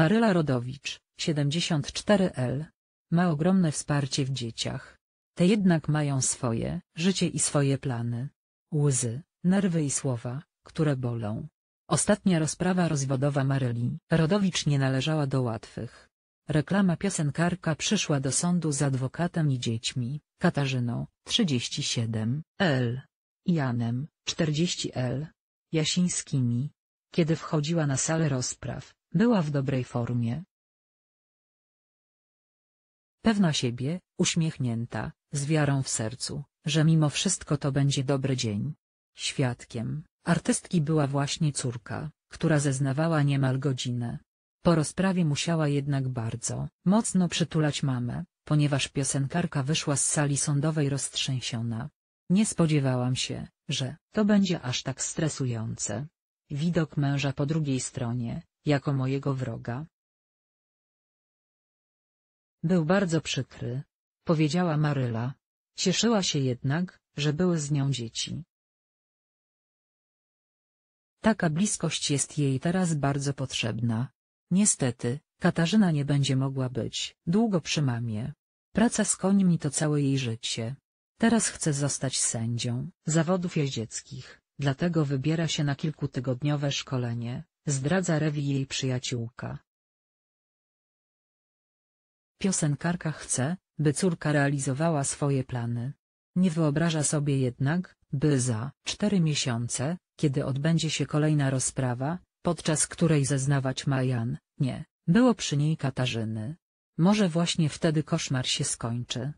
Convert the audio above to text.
Maryla Rodowicz, 74L. Ma ogromne wsparcie w dzieciach. Te jednak mają swoje życie i swoje plany. Łzy, nerwy i słowa, które bolą. Ostatnia rozprawa rozwodowa Maryli Rodowicz nie należała do łatwych. Reklama piosenkarka przyszła do sądu z adwokatem i dziećmi, Katarzyną, 37, L. Janem, 40 L. Jasińskimi. Kiedy wchodziła na salę rozpraw, była w dobrej formie. Pewna siebie, uśmiechnięta, z wiarą w sercu, że mimo wszystko to będzie dobry dzień. Świadkiem, artystki była właśnie córka, która zeznawała niemal godzinę. Po rozprawie musiała jednak bardzo mocno przytulać mamę, ponieważ piosenkarka wyszła z sali sądowej roztrzęsiona. Nie spodziewałam się, że to będzie aż tak stresujące. Widok męża po drugiej stronie, jako mojego wroga. Był bardzo przykry, powiedziała Maryla. Cieszyła się jednak, że były z nią dzieci. Taka bliskość jest jej teraz bardzo potrzebna. Niestety, Katarzyna nie będzie mogła być długo przy mamie. Praca z końmi to całe jej życie. Teraz chce zostać sędzią zawodów jeździeckich, dlatego wybiera się na kilkutygodniowe szkolenie. Zdradza Rewi jej przyjaciółka. Piosenkarka chce, by córka realizowała swoje plany. Nie wyobraża sobie jednak, by za cztery miesiące, kiedy odbędzie się kolejna rozprawa, podczas której zeznawać ma Jan, nie, było przy niej Katarzyny. Może właśnie wtedy koszmar się skończy.